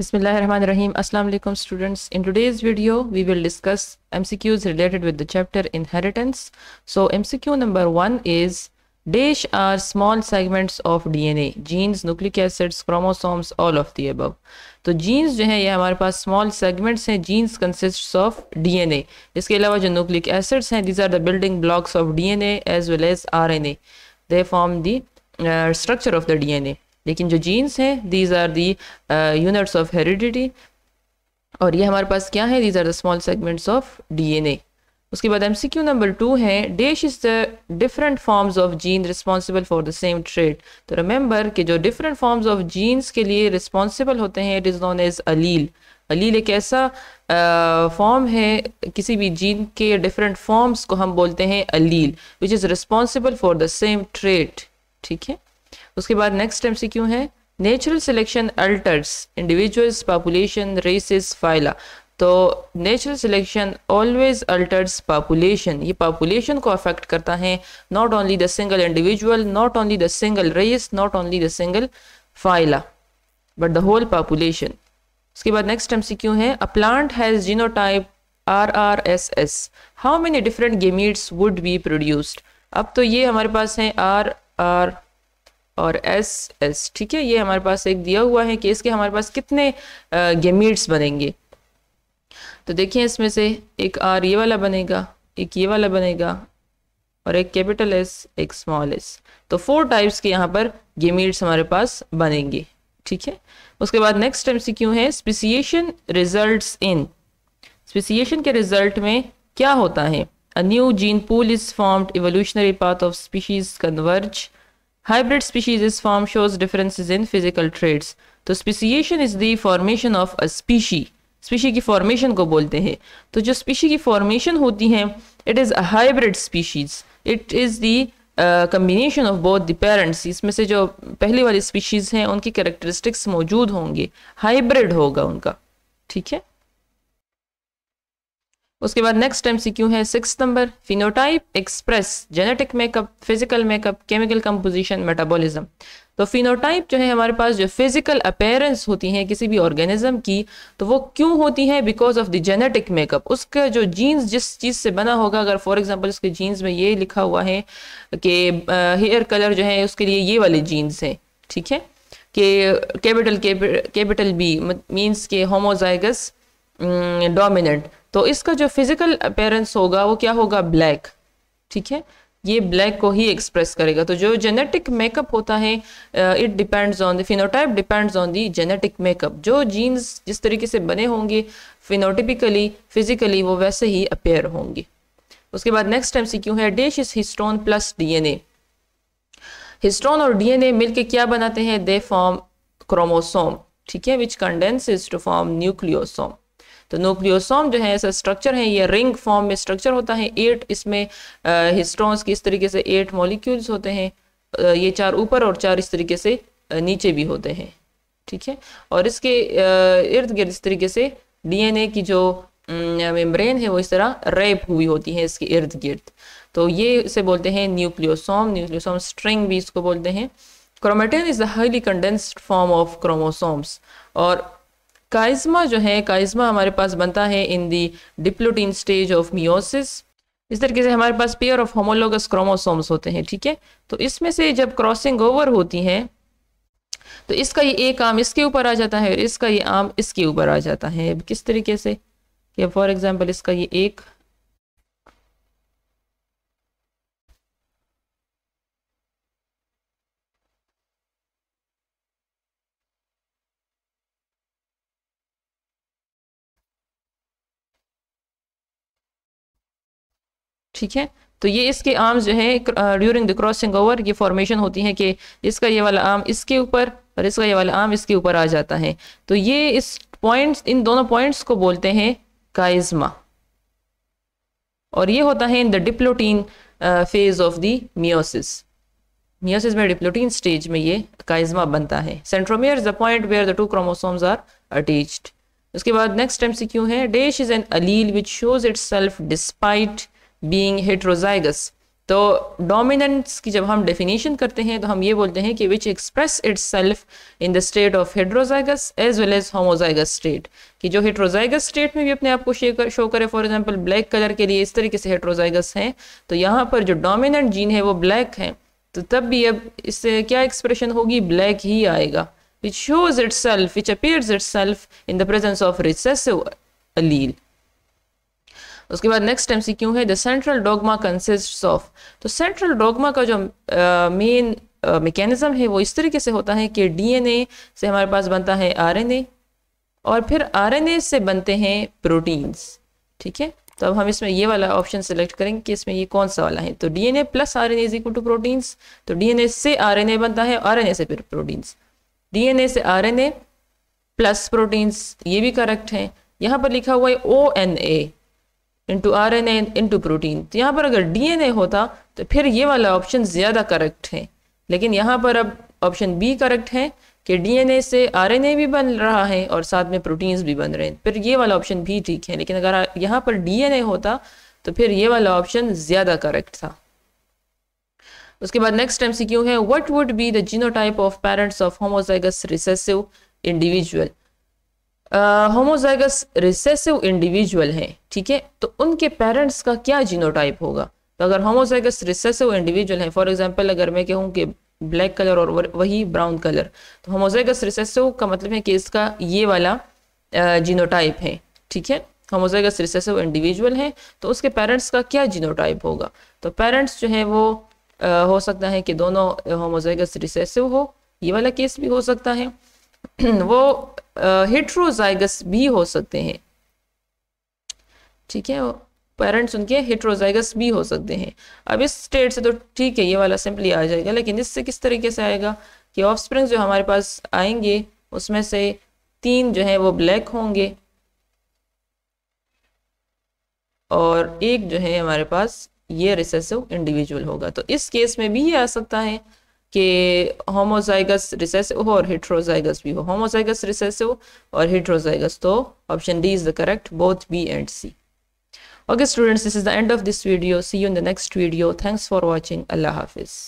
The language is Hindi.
Bismillahirrahmanirrahim. Assalamu alaikum students. In today's video, we will discuss MCQs related with the chapter inheritance. So MCQ number one is Dash are small segments of DNA, genes, nucleic acids, chromosomes, all of the above. So, genes are, small segments हैं genes consists of DNA. इसके अलावा जो nucleic acids हैं these are the building blocks of DNA as well as RNA. They form the uh, structure of the DNA. लेकिन जो जीन्स हैं these are the units of heredity और ये हमारे पास क्या है these are the small segments of DNA उसके बाद एमसीक्यू क्यू नंबर टू है dash is the different forms of gene responsible for the same trait तो रिमेंबर कि जो डिफरेंट फॉर्म्स ऑफ जीन्स के लिए रिस्पॉन्सिबल होते हैं it is known as allele allele एक ऐसा फॉर्म uh, है किसी भी जीन के डिफरेंट फॉर्म्स को हम बोलते हैं allele which is responsible for the same trait ठीक है उसके बाद नेक्स्ट क्यों है natural selection alters individuals population races phyla तो natural selection always alters population ये पॉपुलेशन को अफेक्ट करता है not only the single individual not only the single race not only the single phyla but the whole population उसके बाद नेक्स्ट क्यों है a plant has genotype R R S S how many different gametes would be produced अब तो ये हमारे पास हैं आर आर और एस एस ठीक है ये हमारे पास एक दिया हुआ है कि इसके हमारे पास कितने गेमीट्स बनेंगे तो देखिए इसमें से एक आर ये वाला बनेगा एक ये वाला बनेगा और एक कैपिटल एस एक स्मॉल एस तो फोर टाइप्स के यहाँ पर गेमीट्स हमारे पास बनेंगे ठीक है उसके बाद नेक्स्ट एम है स्पेसिएशन रिजल्ट इन स्पेसिएशन के रिजल्ट में क्या होता है new gene pool is formed evolutionary path of species converge Hybrid species form shows differences in physical traits. तो speciation is the formation of a species species की फॉर्मेशन को बोलते हैं तो जो स्पीशी की फॉर्मेशन होती है it is a hybrid species it is the combination of both the parents इसमें से जो पहले वाली स्पीशीज़ हैं उनकी करेक्टरिस्टिक्स मौजूद होंगे हाइब्रिड होगा उनका ठीक है उसके बाद नेक्स्ट एम है six number phenotype express genetic makeup physical makeup chemical composition metabolism तो फिनोटाइप जो है हमारे पास जो फिजिकल अपेयरेंस होती है किसी भी ऑर्गेनिज्म की तो वो क्यों होती है because of the genetic makeup उसका जो जीन्स जिस चीज़ से बना होगा अगर फॉर एग्जांपल उसके जीन्स में ये लिखा हुआ है कि हेयर कलर जो है उसके लिए ये वाले जीन्स हैं ठीक है कि कैपिटल कैपिटल बी मीन्स के होमोजाइगस डोमिनेंट तो इसका जो फिजिकल अपेयरेंस होगा वो क्या होगा ब्लैक ठीक है ये ब्लैक को ही एक्सप्रेस करेगा तो जो जेनेटिक मेकअप होता है it depends on the phenotype depends on the genetic makeup जो जीन्स जिस तरीके से बने होंगे फिनोटिपिकली फिजिकली वो वैसे ही अपेयर होंगे उसके बाद नेक्स्ट एमसीक्यू है dash is histone plus DNA histone और डीएनए मिलके क्या बनाते हैं दे फॉर्म क्रोमोसोम ठीक है which condenses to form nucleosome तो न्यूक्लियोसोम जो है ऐसा स्ट्रक्चर है ये रिंग फॉर्म में स्ट्रक्चर होता है एट इसमें हिस्ट्रॉन्स की इस तरीके से एट मॉलिक्यूल्स होते हैं ये चार ऊपर और चार इस तरीके से नीचे भी होते हैं ठीक है और इसके इर्द गिर्द इस तरीके से डीएनए की जो मेम्ब्रेन है वो इस तरह रैप हुई होती है इसके इर्द गिर्द तो ये इसे बोलते हैं न्यूक्लियोसोम न्यूक्लियोसोम स्ट्रिंग भी इसको बोलते हैं chromatin is the highly condensed form of chromosomes और काइज्मा जो है काइज्मा हमारे पास बनता है in the diplotene stage of meiosis इस तरीके से हमारे पास पेयर ऑफ होमोलोगस क्रोमोसोम्स होते हैं ठीक है तो इसमें से जब क्रॉसिंग ओवर होती है तो इसका ये एक आम इसके ऊपर आ जाता है और इसका ये आम इसके ऊपर आ जाता है किस तरीके से कि फॉर एग्जाम्पल इसका ये एक ठीक है तो ये इसके आर्म्स जो है ड्यूरिंग द क्रॉसिंग ओवर ये फॉर्मेशन होती है कि इसका ये वाला आर्म इसके ऊपर और इसका ये वाला आर्म इसके ऊपर आ जाता है तो ये इस पॉइंट्स इन दोनों पॉइंट्स को बोलते हैं काइज्मा और ये होता है in the diplotene phase of the meiosis meiosis में डिप्लोटीन स्टेज में ये काइज्मा बनता है centromere is the point where the two chromosomes are attached उसके बाद नेक्स्ट टाइम से क्यों है dash is an allele which shows itself despite being heterozygous तो डोमिनेंस की जब हम डेफिनेशन करते हैं तो हम ये बोलते हैं कि which express itself in the state of heterozygous as well as homozygous state कि जो हेट्रोजाइगस स्टेट में भी अपने आप को शो करे फॉर एग्जांपल ब्लैक कलर के लिए इस तरीके से हेट्रोजाइगस हैं तो यहाँ पर जो डोमिनेंट जीन है वो ब्लैक है तो तब भी अब इससे क्या एक्सप्रेशन होगी ब्लैक ही आएगा which shows itself which appear itself in the presence of recessive allele उसके बाद नेक्स्ट एम सी क्यू है the central dogma consist of तो सेंट्रल डोगमा का जो मेन मैकेनिज़्म है वो इस तरीके से होता है कि डीएनए से हमारे पास बनता है आरएनए और फिर आरएनए से बनते हैं प्रोटीन्स ठीक है तो अब हम इसमें ये वाला ऑप्शन सेलेक्ट करेंगे कि इसमें ये कौन सा वाला है तो DNA plus N as equal to proteins तो डीएनए से ए बनता है ए से फिर प्रोटीन्स डीएनए से ए प्लस प्रोटीन्स ये भी करेक्ट है यहाँ पर लिखा हुआ है O N A into R N A into protein तो यहाँ पर अगर डी एन ए होता तो फिर ये वाला ऑप्शन ज़्यादा करेक्ट है लेकिन यहाँ पर अब ऑप्शन बी करेक्ट है कि डी एन ए से आर एन ए भी बन रहा है और साथ में प्रोटीन्स भी बन रहे हैं फिर ये वाला ऑप्शन भी ठीक है लेकिन अगर यहाँ पर डी एन ए होता तो फिर ये वाला ऑप्शन ज़्यादा करेक्ट था उसके बाद नेक्स्ट टाइम सी क्यू है what would be the type of parents of homozygous recessive individual homozygous recessive individual हैं ठीक है तो उनके पेरेंट्स का क्या जीनोटाइप होगा तो अगर होमोजाइगस रिसेसिव इंडिविजुअल हैं फॉर एग्जांपल अगर मैं कहूँ कि ब्लैक कलर और वही ब्राउन कलर तो होमोजाइगस रिसेसिव का मतलब है कि इसका ये वाला जीनोटाइप है ठीक है होमोजाइगस रिसेसिव इंडिविजुअल हैं तो उसके पेरेंट्स का क्या जीनोटाइप होगा तो पेरेंट्स जो है वो आ, हो सकता है कि दोनों होमोजाइगस रिसेसिव हो ये वाला केस भी हो सकता है वो हिट्रोजाइगस भी हो सकते हैं ठीक है पेरेंट्स उनके हिट्रोजाइगस भी हो सकते हैं अब इस स्टेट से तो ठीक है ये वाला सिंपली आ जाएगा लेकिन इससे किस तरीके से आएगा कि ऑफस्प्रिंग्स जो हमारे पास आएंगे उसमें से तीन जो है वो ब्लैक होंगे और एक जो है हमारे पास ये रिसेसिव इंडिविजुअल होगा तो इस केस में भी ये आ सकता है कि होमोजाइगस रिसेसिव हो और हिट्रोजाइगस भी हो होमोजाइगस रिसेसिव और हिट्रोजाइगस तो option D is the correct both B and C okay students this is the end of this video see you in the next video thanks for watching allah hafiz